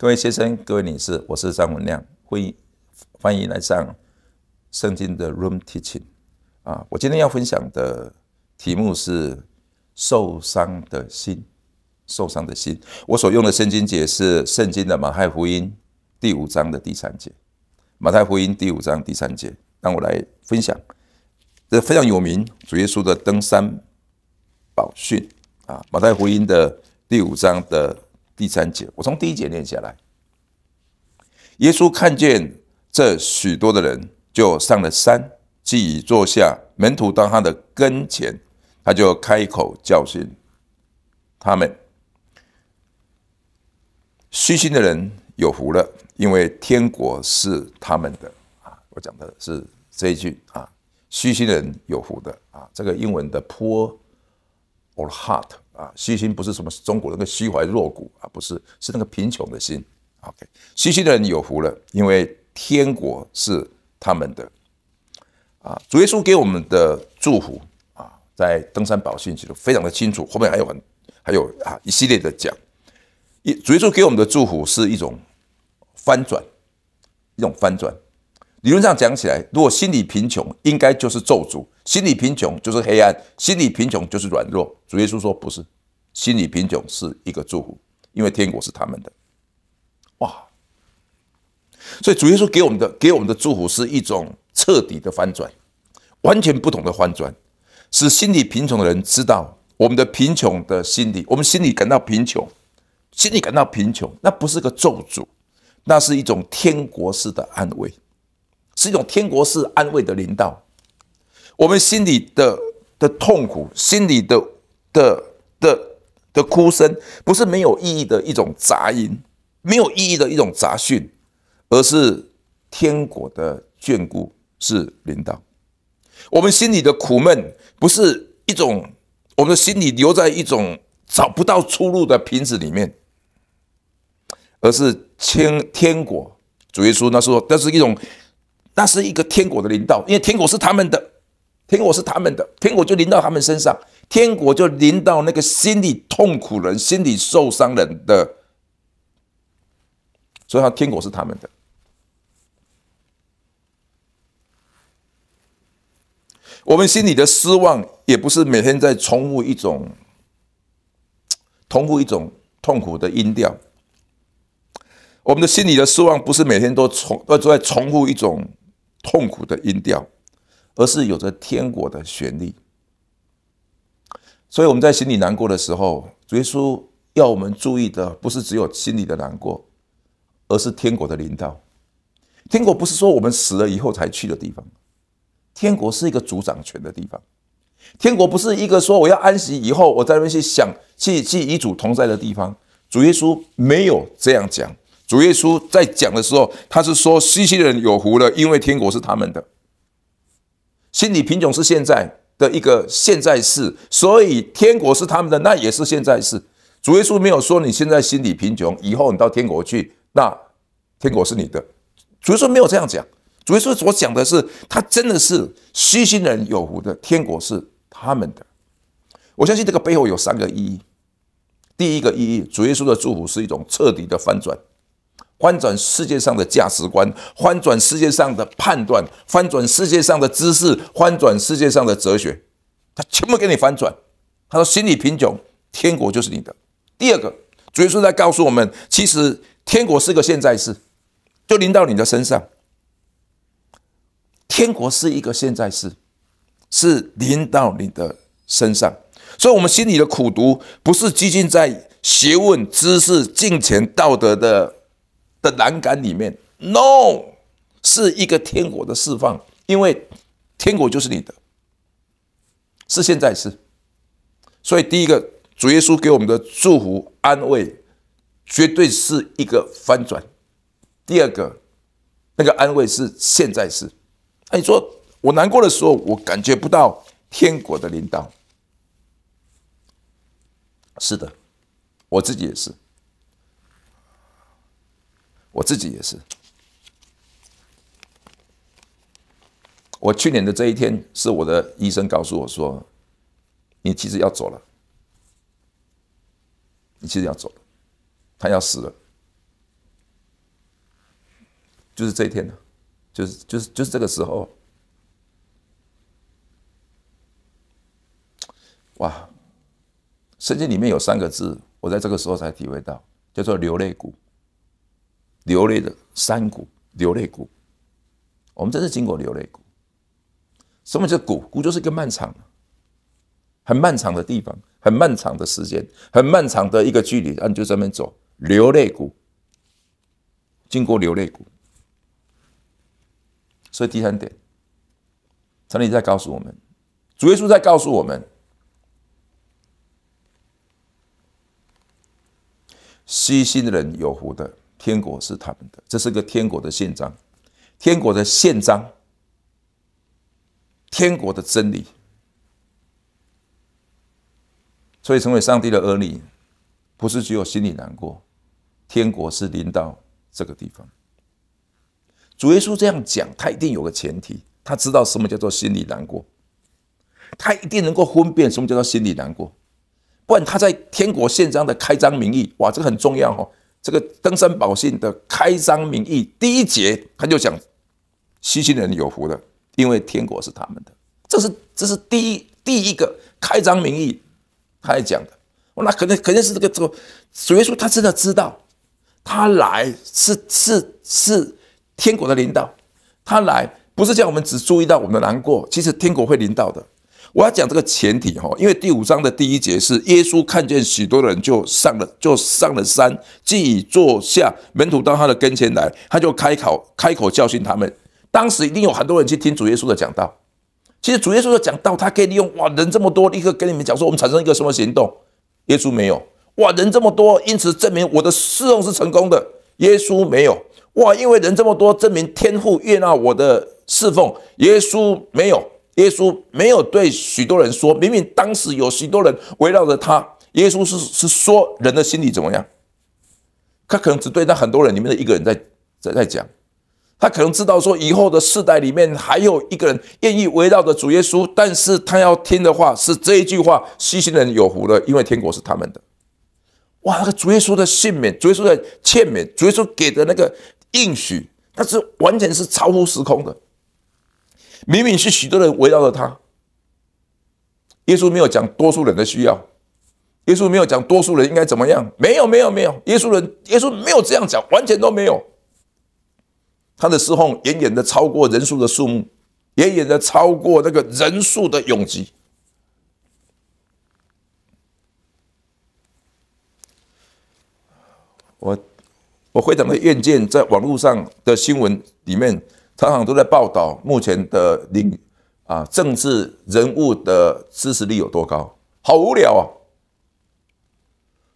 各位先生、各位女士，我是张文亮，欢迎欢迎来上圣经的 Room Teaching 啊！我今天要分享的题目是受伤的心，受伤的心。我所用的圣经节是《圣经》的马太福音第五章的第三节，《马太福音》第五章第三节。让我来分享这非常有名主耶稣的登山宝训啊，《马太福音》的第五章的。第三节，我从第一节念下来。耶稣看见这许多的人，就上了山，既已坐下，门徒到他的跟前，他就开口教训他们。虚心的人有福了，因为天国是他们的。啊，我讲的是这一句啊。虚心的人有福的啊。这个英文的 poor or heart。啊，虚心不是什么中国那个虚怀若谷啊，不是，是那个贫穷的心。OK，虚心的人有福了，因为天国是他们的。啊，主耶稣给我们的祝福啊，在登山宝训记实非常的清楚，后面还有很，还有啊一系列的讲。一主耶稣给我们的祝福是一种翻转，一种翻转。理论上讲起来，如果心里贫穷，应该就是咒诅。心理贫穷就是黑暗，心理贫穷就是软弱。主耶稣说：“不是，心理贫穷是一个祝福，因为天国是他们的。”哇！所以主耶稣给我们的给我们的祝福是一种彻底的翻转，完全不同的翻转，使心理贫穷的人知道，我们的贫穷的心理，我们心里感到贫穷，心里感到贫穷，那不是个咒诅，那是一种天国式的安慰，是一种天国式安慰的领导。我们心里的的痛苦，心里的的的的哭声，不是没有意义的一种杂音，没有意义的一种杂讯，而是天国的眷顾，是领导。我们心里的苦闷，不是一种我们的心里留在一种找不到出路的瓶子里面，而是清天国主耶稣那时候，那是一种，那是一个天国的领导，因为天国是他们的。天国是他们的，天国就临到他们身上，天国就临到那个心里痛苦人、心里受伤人的，所以，他天国是他们的。我们心里的失望，也不是每天在重复一种，重复一种痛苦的音调。我们的心里的失望，不是每天都重呃在重复一种痛苦的音调。而是有着天国的旋律，所以我们在心里难过的时候，主耶稣要我们注意的，不是只有心里的难过，而是天国的领导。天国不是说我们死了以后才去的地方，天国是一个主掌权的地方。天国不是一个说我要安息以后，我在那边去想去去与主同在的地方。主耶稣没有这样讲，主耶稣在讲的时候，他是说西西人有福了，因为天国是他们的。心理贫穷是现在的一个现在事，所以天国是他们的，那也是现在事。主耶稣没有说你现在心理贫穷，以后你到天国去，那天国是你的。主耶稣没有这样讲，主耶稣所讲的是，他真的是虚心人有福的，天国是他们的。我相信这个背后有三个意义。第一个意义，主耶稣的祝福是一种彻底的翻转。翻转世界上的价值观，翻转世界上的判断，翻转世界上的知识，翻转世界上的哲学，他全部给你翻转。他说：“心理贫穷，天国就是你的。”第二个，主耶稣在告诉我们，其实天国是个现在式，就临到你的身上。天国是一个现在式，是临到你的身上。所以，我们心里的苦读，不是激进在学问、知识、金钱、道德的。的栏杆里面，no，是一个天国的释放，因为天国就是你的，是现在是，所以第一个主耶稣给我们的祝福安慰，绝对是一个翻转，第二个，那个安慰是现在是，那你说我难过的时候，我感觉不到天国的领导，是的，我自己也是。我自己也是。我去年的这一天，是我的医生告诉我说：“你其实要走了，你其实要走了，他要死了。”就是这一天呢，就是就是就是这个时候。哇！圣经里面有三个字，我在这个时候才体会到，叫做“流泪谷”。流泪的山谷，流泪谷，我们真是经过流泪谷。什么叫谷？谷就是一个漫长、很漫长的地方，很漫长的时间，很漫长的一个距离。你就这么走，流泪谷，经过流泪谷。所以第三点，神里在告诉我们，主耶稣在告诉我们，虚心的人有福的。天国是他们的，这是个天国的宪章，天国的宪章，天国的真理。所以成为上帝的儿女，不是只有心里难过。天国是临到这个地方。主耶稣这样讲，他一定有个前提，他知道什么叫做心里难过，他一定能够分辨什么叫做心里难过，不然他在天国宪章的开章名义，哇，这个很重要哦。这个登山宝信的开张名义第一节，他就讲：西京人有福的，因为天国是他们的。这是这是第一第一个开张名义，他也讲的。我那肯定肯定是这个主耶稣，他真的知道，他来是是是天国的领导，他来不是叫我们只注意到我们的难过，其实天国会领导的。我要讲这个前提哈，因为第五章的第一节是耶稣看见许多人就上了就上了山，既已坐下，门徒到他的跟前来，他就开口开口教训他们。当时一定有很多人去听主耶稣的讲道。其实主耶稣的讲道，他可以利用哇，人这么多，立刻跟你们讲说，我们产生一个什么行动。耶稣没有哇，人这么多，因此证明我的侍奉是成功的。耶稣没有哇，因为人这么多，证明天赋悦纳我的侍奉。耶稣没有。耶稣没有对许多人说，明明当时有许多人围绕着他，耶稣是是说人的心理怎么样？他可能只对那很多人里面的一个人在在在讲，他可能知道说以后的世代里面还有一个人愿意围绕着主耶稣，但是他要听的话是这一句话：，细心人有福了，因为天国是他们的。哇，那个主耶稣的信免，主耶稣的欠免，主耶稣给的那个应许，那是完全是超乎时空的。明明是许多人围绕着他，耶稣没有讲多数人的需要，耶稣没有讲多数人应该怎么样，没有，没有，没有，耶稣人，耶稣没有这样讲，完全都没有。他的侍奉远远的超过人数的数目，远远的超过那个人数的拥挤。我我非常的厌倦在网络上的新闻里面。常常都在报道目前的领啊政治人物的知识力有多高，好无聊啊！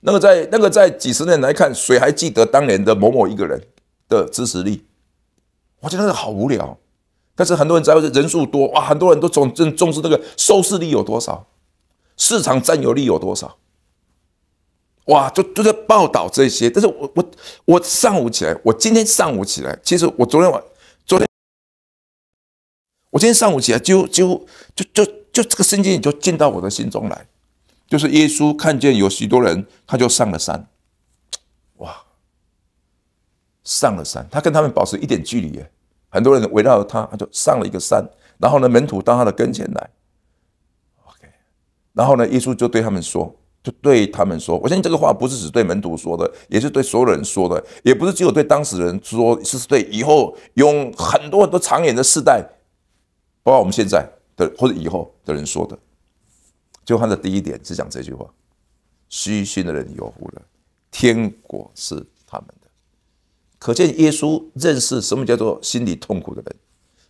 那个在那个在几十年来看，谁还记得当年的某某一个人的知识力？我觉得那个好无聊。但是很多人知道人数多哇，很多人都重重重视那个收视率有多少，市场占有率有多少，哇，就就在报道这些。但是我我我上午起来，我今天上午起来，其实我昨天晚。我今天上午起来，几乎几乎就就就这个圣经就进到我的心中来，就是耶稣看见有许多人，他就上了山，哇，上了山，他跟他们保持一点距离耶，很多人围绕着他，他就上了一个山，然后呢，门徒到他的跟前来，OK，然后呢，耶稣就对他们说，就对他们说，我相信这个话不是只对门徒说的，也是对所有人说的，也不是只有对当事人说，是是对以后用很多很多长远的世代。包括我们现在的或者以后的人说的，就他的第一点是讲这句话：虚心的人有福了，天国是他们的。可见耶稣认识什么叫做心理痛苦的人，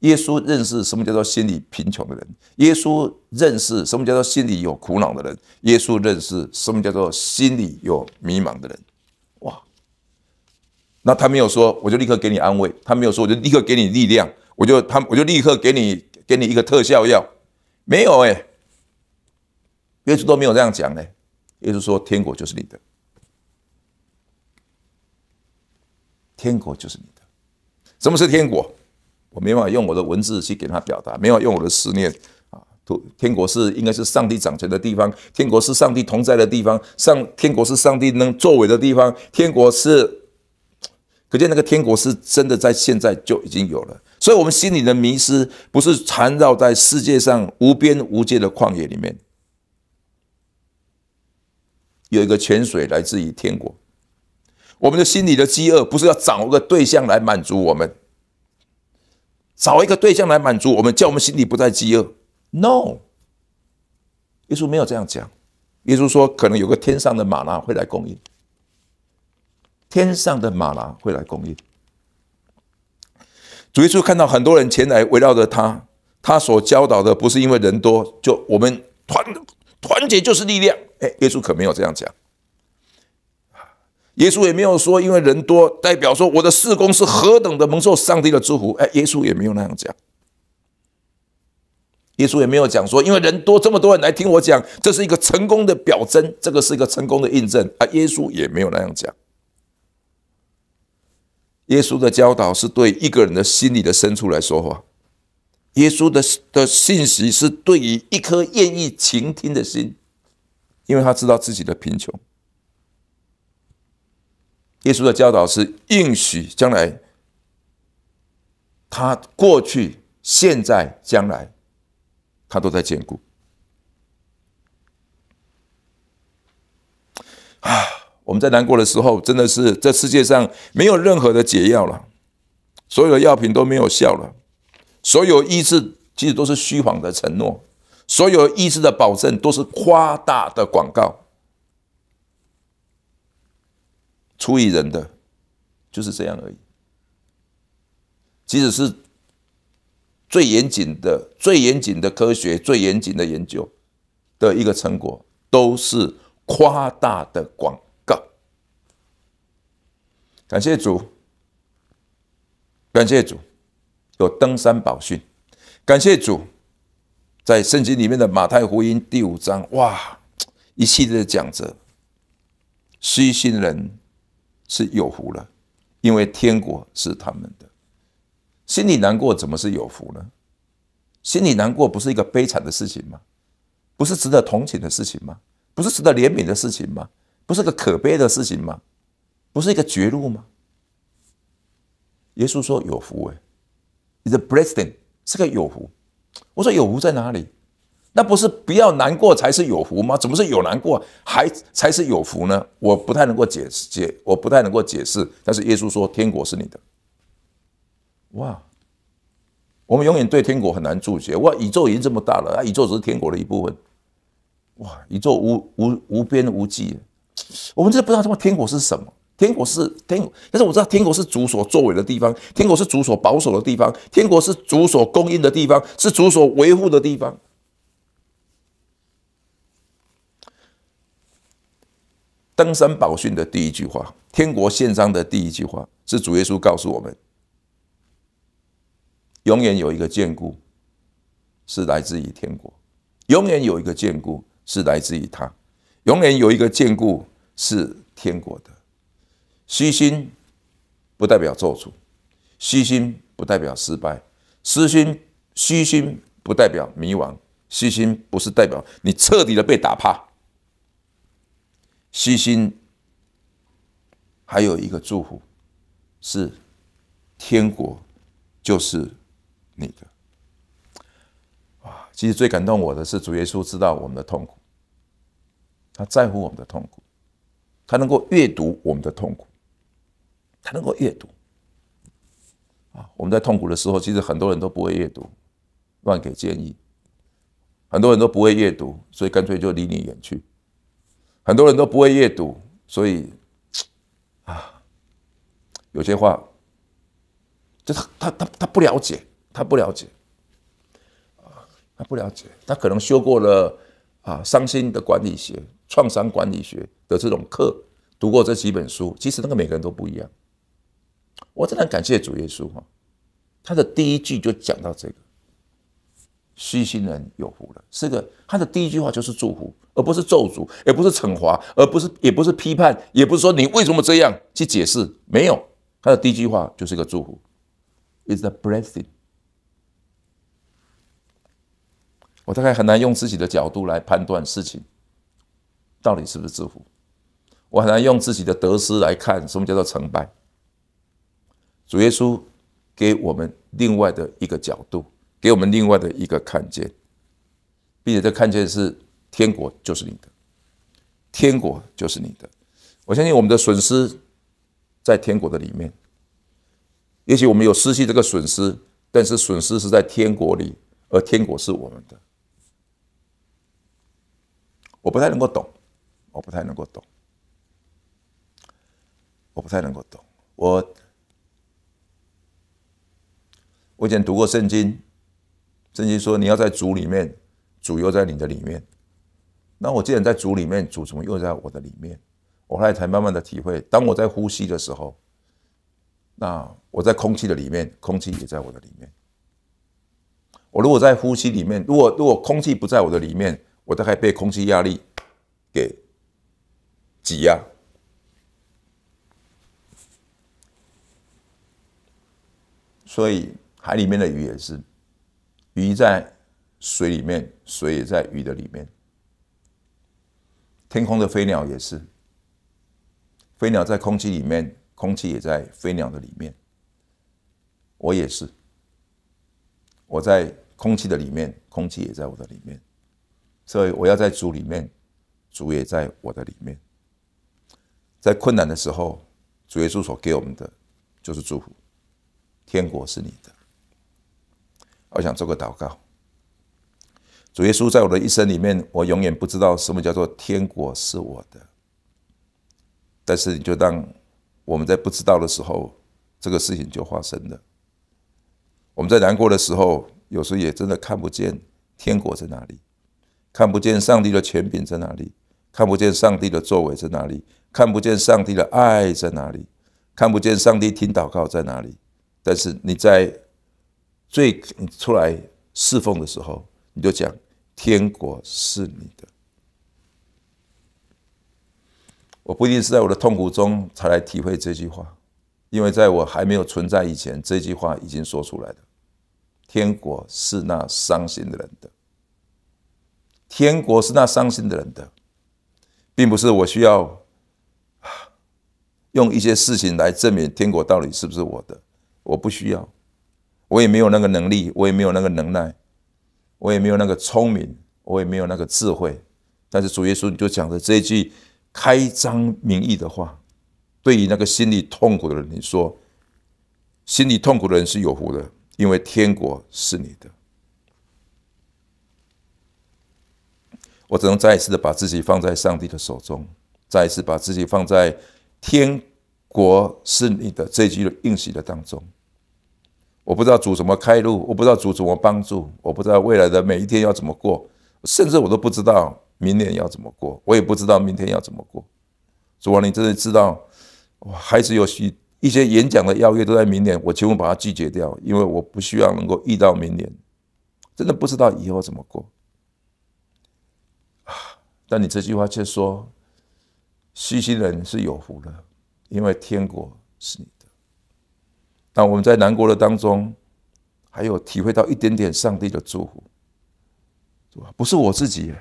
耶稣认识什么叫做心理贫穷的人，耶稣认识什么叫做心里有苦恼的人，耶稣认识什么叫做心里有迷茫的人。哇！那他没有说，我就立刻给你安慰；他没有说，我就立刻给你力量；我就他，我就立刻给你。给你一个特效药，没有哎，耶稣都没有这样讲呢。耶稣说：“天国就是你的，天国就是你的。什么是天国？我没办法用我的文字去给他表达，没有用我的思念啊。天天国是应该是上帝掌权的地方，天国是上帝同在的地方，上天国是上帝能作为的地方，天国是可见那个天国是真的，在现在就已经有了。”所以，我们心里的迷失，不是缠绕在世界上无边无界的旷野里面，有一个泉水来自于天国。我们的心里的饥饿，不是要找一个对象来满足我们，找一个对象来满足我们，叫我们心里不再饥饿。No，耶稣没有这样讲。耶稣说，可能有个天上的马拉会来供应。天上的马拉会来供应。主耶稣看到很多人前来围绕着他，他所教导的不是因为人多，就我们团团结就是力量。哎，耶稣可没有这样讲，耶稣也没有说因为人多代表说我的事工是何等的蒙受上帝的祝福。哎，耶稣也没有那样讲，耶稣也没有讲说因为人多这么多人来听我讲，这是一个成功的表征，这个是一个成功的印证。啊，耶稣也没有那样讲。耶稣的教导是对一个人的心理的深处来说话，耶稣的的信息是对于一颗愿意倾听的心，因为他知道自己的贫穷。耶稣的教导是应许，将来他过去、现在、将来，他都在兼顾。们在难过的时候，真的是这世界上没有任何的解药了，所有的药品都没有效了，所有医治其实都是虚谎的承诺，所有医治的保证都是夸大的广告，出于人的就是这样而已。即使是最严谨的、最严谨的科学、最严谨的研究的一个成果，都是夸大的广。感谢主，感谢主，有登山宝训。感谢主，在圣经里面的马太福音第五章，哇，一系列的讲着，虚心人是有福了，因为天国是他们的。心里难过怎么是有福呢？心里难过不是一个悲惨的事情吗？不是值得同情的事情吗？不是值得怜悯的事情吗？不是个可悲的事情吗？不是一个绝路吗？耶稣说有福哎，the blessed g 是个有福。我说有福在哪里？那不是不要难过才是有福吗？怎么是有难过还才是有福呢？我不太能够解释解，我不太能够解释。但是耶稣说，天国是你的。哇，我们永远对天国很难注解。哇，宇宙已经这么大了，啊，宇宙只是天国的一部分。哇，宇宙无无无边无际，我们真的不知道什么天国是什么。天国是天，但是我知道天国是主所作为的地方，天国是主所保守的地方，天国是主所供应的地方，是主所维护的地方。登山宝训的第一句话，天国献章的第一句话，是主耶稣告诉我们：永远有一个眷顾，是来自于天国；永远有一个眷顾，是来自于他；永远有一个眷顾，是天国的。虚心不代表做主，虚心不代表失败，失心虚心不代表迷惘，虚心不是代表你彻底的被打趴。虚心还有一个祝福是，天国就是你的。啊，其实最感动我的是主耶稣知道我们的痛苦，他在乎我们的痛苦，他能够阅读我们的痛苦。他能够阅读啊！我们在痛苦的时候，其实很多人都不会阅读，乱给建议。很多人都不会阅读，所以干脆就离你远去。很多人都不会阅读，所以啊，有些话就他他他他不了解，他不了解啊，他不了解。他可能修过了啊，伤心的管理学、创伤管理学的这种课，读过这几本书。其实那个每个人都不一样。我真的感谢主耶稣哈，他的第一句就讲到这个，虚心人有福了，是个他的第一句话就是祝福，而不是咒诅，也不是惩罚，而不是也不是批判，也不是说你为什么这样去解释，没有，他的第一句话就是一个祝福，is a blessing。我大概很难用自己的角度来判断事情，到底是不是祝福，我很难用自己的得失来看什么叫做成败。主耶稣给我们另外的一个角度，给我们另外的一个看见，并且这看见是天国就是你的，天国就是你的。我相信我们的损失在天国的里面，也许我们有失去这个损失，但是损失是在天国里，而天国是我们的。我不太能够懂，我不太能够懂，我不太能够懂，我。我以前读过圣经，圣经说你要在主里面，主又在你的里面。那我既然在主里面，主么又在我的里面，我后来才慢慢的体会，当我在呼吸的时候，那我在空气的里面，空气也在我的里面。我如果在呼吸里面，如果如果空气不在我的里面，我大概被空气压力给挤压。所以。海里面的鱼也是，鱼在水里面，水也在鱼的里面。天空的飞鸟也是，飞鸟在空气里面，空气也在飞鸟的里面。我也是，我在空气的里面，空气也在我的里面。所以我要在主里面，主也在我的里面。在困难的时候，主耶稣所给我们的就是祝福。天国是你的。我想做个祷告，主耶稣在我的一生里面，我永远不知道什么叫做天国是我的。但是，你就当我们在不知道的时候，这个事情就发生了。我们在难过的时候，有时候也真的看不见天国在哪里，看不见上帝的权柄在哪里，看不见上帝的作为在哪里，看不见上帝的爱在哪里，看不见上帝听祷告在哪里。但是你在。所以你出来侍奉的时候，你就讲：“天国是你的。”我不一定是在我的痛苦中才来体会这句话，因为在我还没有存在以前，这句话已经说出来了：“天国是那伤心的人的，天国是那伤心的人的，并不是我需要用一些事情来证明天国到底是不是我的，我不需要。”我也没有那个能力，我也没有那个能耐，我也没有那个聪明，我也没有那个智慧。但是主耶稣，你就讲的这一句开张名义的话，对于那个心里痛苦的人，你说，心里痛苦的人是有福的，因为天国是你的。我只能再一次的把自己放在上帝的手中，再一次把自己放在天国是你的这句句应许的当中。我不知道主怎么开路，我不知道主怎么帮助，我不知道未来的每一天要怎么过，甚至我都不知道明年要怎么过，我也不知道明天要怎么过。主啊，你真的知道，我还是有许一些演讲的邀约都在明年，我全部把它拒绝掉，因为我不希望能够遇到明年，真的不知道以后怎么过。啊，但你这句话却说，虚心人是有福的，因为天国是。你。那我们在难过的当中，还有体会到一点点上帝的祝福，不是我自己，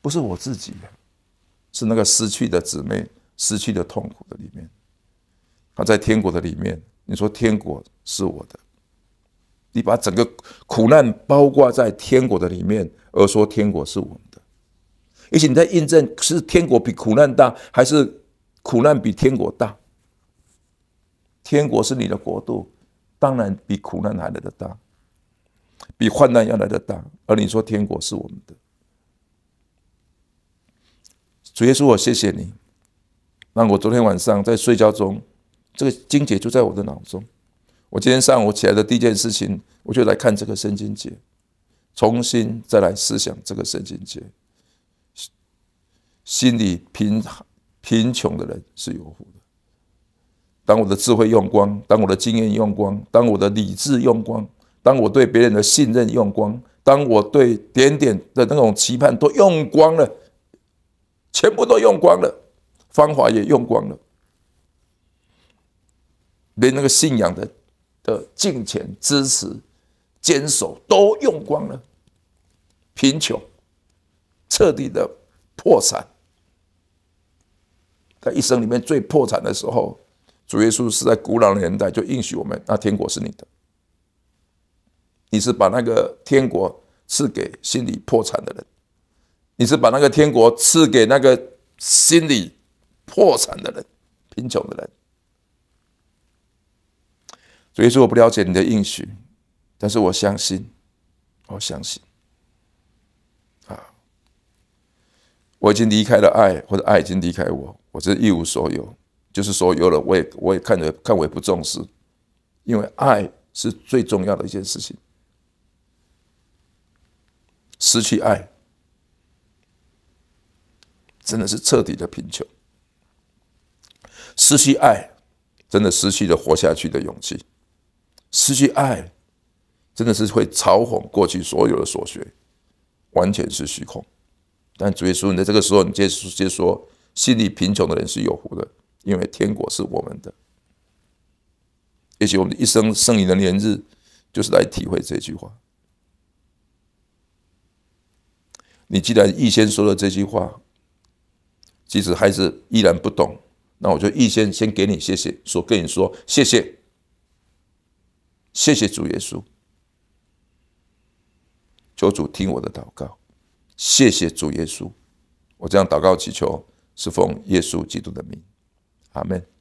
不是我自己是那个失去的姊妹、失去的痛苦的里面。他在天国的里面，你说天国是我的，你把整个苦难包挂在天国的里面，而说天国是我的，而且你在印证是天国比苦难大，还是苦难比天国大？天国是你的国度，当然比苦难还来得大，比患难要来得大。而你说天国是我们的，主耶稣，我谢谢你。那我昨天晚上在睡觉中，这个经节就在我的脑中。我今天上午起来的第一件事情，我就来看这个圣经节，重新再来思想这个圣经节。心里贫贫穷的人是有福的。当我的智慧用光，当我的经验用光，当我的理智用光，当我对别人的信任用光，当我对点点的那种期盼都用光了，全部都用光了，方法也用光了，连那个信仰的的金钱支持、坚守都用光了，贫穷，彻底的破产，在一生里面最破产的时候。主耶稣是在古老的年代就应许我们，那天国是你的。你是把那个天国赐给心理破产的人，你是把那个天国赐给那个心理破产的人、贫穷的人。主耶稣，我不了解你的应许，但是我相信，我相信。啊，我已经离开了爱，或者爱已经离开我，我是一无所有。就是说，有了我也我也看着看我也不重视，因为爱是最重要的一件事情。失去爱，真的是彻底的贫穷。失去爱，真的失去了活下去的勇气。失去爱，真的是会嘲讽过去所有的所学，完全是虚空。但主耶稣，你在这个时候，你接接说，心里贫穷的人是有福的。因为天国是我们的，也许我们一生剩余的年日，就是来体会这句话。你既然预先说了这句话，即使孩子依然不懂，那我就预先先给你谢谢，说跟你说谢谢，谢谢主耶稣，求主听我的祷告，谢谢主耶稣，我这样祷告祈求是奉耶稣基督的名。Amen.